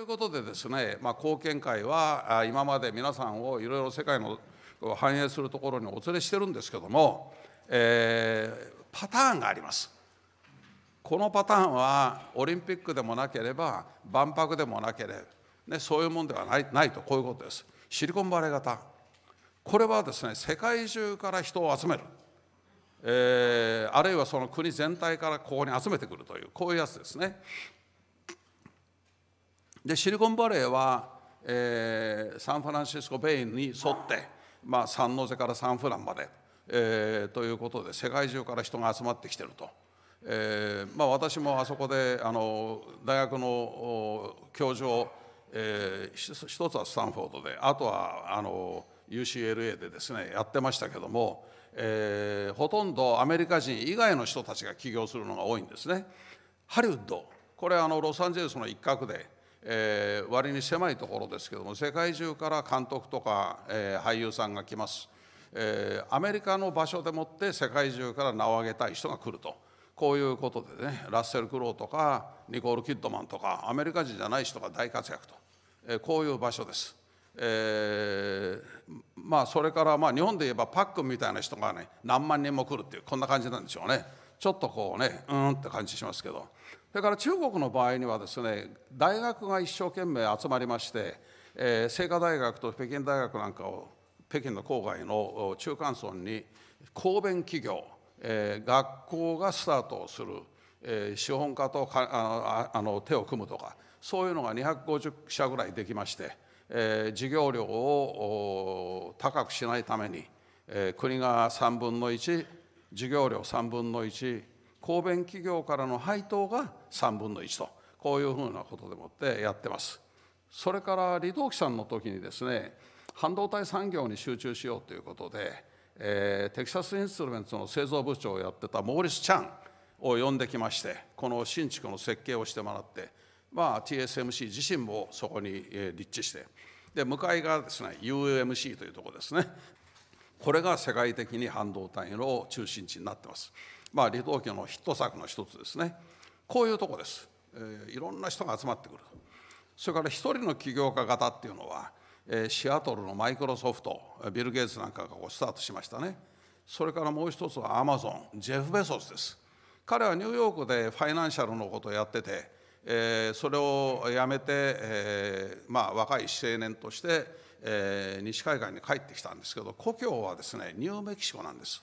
ということでですね、まあ、貢献会は今まで皆さんをいろいろ世界の反映するところにお連れしてるんですけども、えー、パターンがあります。このパターンはオリンピックでもなければ万博でもなければ、ね、そういうもんではないないとこういうことです。シリコンバレー型これはですね世界中から人を集める、えー、あるいはその国全体からここに集めてくるというこういうやつですね。でシリコンバレーは、えー、サンフランシスコ・ベインに沿って、まあ、サンノゼからサンフランまで、えー、ということで世界中から人が集まってきてると。えーまあ、私もあそこであの大学の教授を、えー、一つはスタンフォードであとはあの UCLA でですねやってましたけども、えー、ほとんどアメリカ人以外の人たちが起業するのが多いんですね。ハリウッドこれあのロサンゼルスの一角でえー、割に狭いところですけども世界中から監督とか、えー、俳優さんが来ます、えー、アメリカの場所でもって世界中から名を上げたい人が来るとこういうことでねラッセル・クロウとかニコール・キッドマンとかアメリカ人じゃない人が大活躍と、えこういう場所です。えまあ、それからまあ日本で言えばパックンみたいな人がね何万人も来るっていうこんな感じなんでしょうねちょっとこうねうんって感じしますけどそれから中国の場合にはですね大学が一生懸命集まりまして、えー、清華大学と北京大学なんかを北京の郊外の中間村に公弁企業、えー、学校がスタートをする、えー、資本家とあの手を組むとかそういうのが250社ぐらいできまして、えー、授業料を高くしないために、えー、国が3分の1授業料3分の1公弁企業からの配当が3分の1とこういうふうなことでもってやってます。それから李登輝さんの時にですね半導体産業に集中しようということで、えー、テキサス・インストルメンツの製造部長をやってたモーリス・チャンを呼んできましてこの新築の設計をしてもらって、まあ、TSMC 自身もそこに、立地してで向かいがですね UMC というところですねこれが世界的に半導体の中心地になってます。まあ、離島輝のヒット作の一つですねこういうとこです、えー、いろんな人が集まってくるそれから一人の起業家型っていうのは、えー、シアトルのマイクロソフトビル・ゲイツなんかがこうスタートしましたねそれからもう一つはアマゾンジェフ・ベソスです彼はニューヨークでファイナンシャルのことをやってて、えー、それをやめて、えーまあ、若い青年として、えー、西海岸に帰ってきたんですけど故郷はですねニューメキシコなんです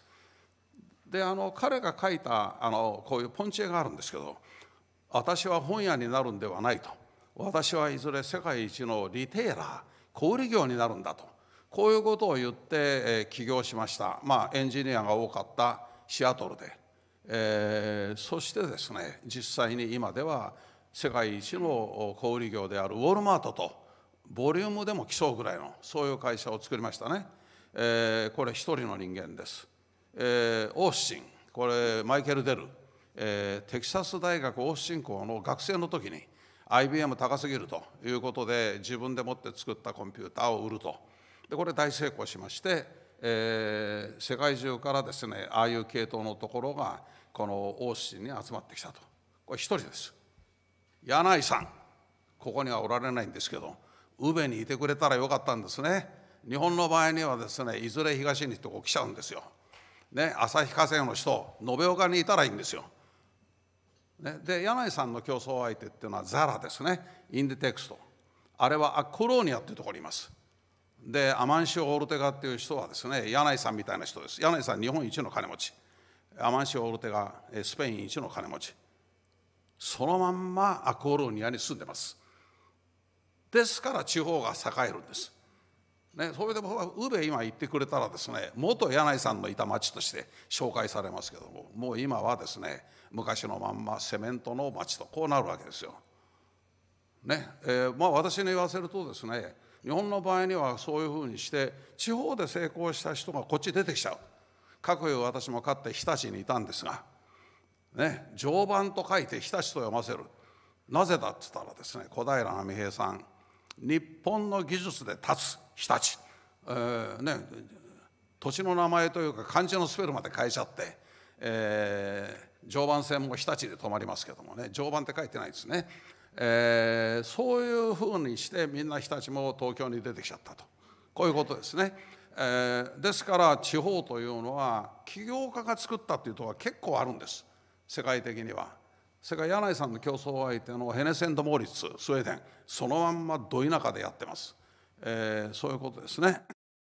であの彼が書いたあのこういうポンチ絵があるんですけど「私は本屋になるんではない」と「私はいずれ世界一のリテーラー小売業になるんだ」とこういうことを言って、えー、起業しました、まあ、エンジニアが多かったシアトルで、えー、そしてですね実際に今では世界一の小売業であるウォルマートとボリュームでも競うぐらいのそういう会社を作りましたね、えー、これ一人の人間です。えー、オースシンこれマイケル・デル、えー、テキサス大学オースシン校の学生の時に IBM 高すぎるということで自分でもって作ったコンピューターを売るとでこれ大成功しまして、えー、世界中からですねああいう系統のところがこのオースシンに集まってきたとこれ一人です柳井さんここにはおられないんですけど宇部にいてくれたらよかったんですね日本の場合にはですねいずれ東に行てこ来ちゃうんですよね、旭化成の人延岡にいたらいいんですよ。ね、で柳井さんの競争相手っていうのはザラですねインディテクストあれはアコローニアっていうところにいますでアマンシオ・オルテガっていう人はですね柳井さんみたいな人です柳井さん日本一の金持ちアマンシオ・オルテガスペイン一の金持ちそのまんまアコローニアに住んでますですから地方が栄えるんですね、それでもウル今行ってくれたらですね元柳井さんのいた町として紹介されますけどももう今はですね昔のまんまセメントの町とこうなるわけですよ。ねえー、まあ私に言わせるとですね日本の場合にはそういうふうにして地方で成功した人がこっち出てきちゃう。かくいう私もかって日立にいたんですが、ね、常磐と書いて日立と読ませるなぜだっつったらですね小平奈美平さん日本の技術で立つ日立、えー、ね、土地の名前というか漢字のスペルまで変えちゃって、えー、常磐線も日立で止まりますけどもね常磐って書いてないですね、えー、そういうふうにしてみんな日立も東京に出てきちゃったとこういうことですね。えー、ですから地方というのは起業家が作ったっていうとこは結構あるんです世界的には。それから柳井さんの競争相手のヘネセンド・モーリッツスウェーデンそのまんまど田舎でやってます。えー、そういうことですね。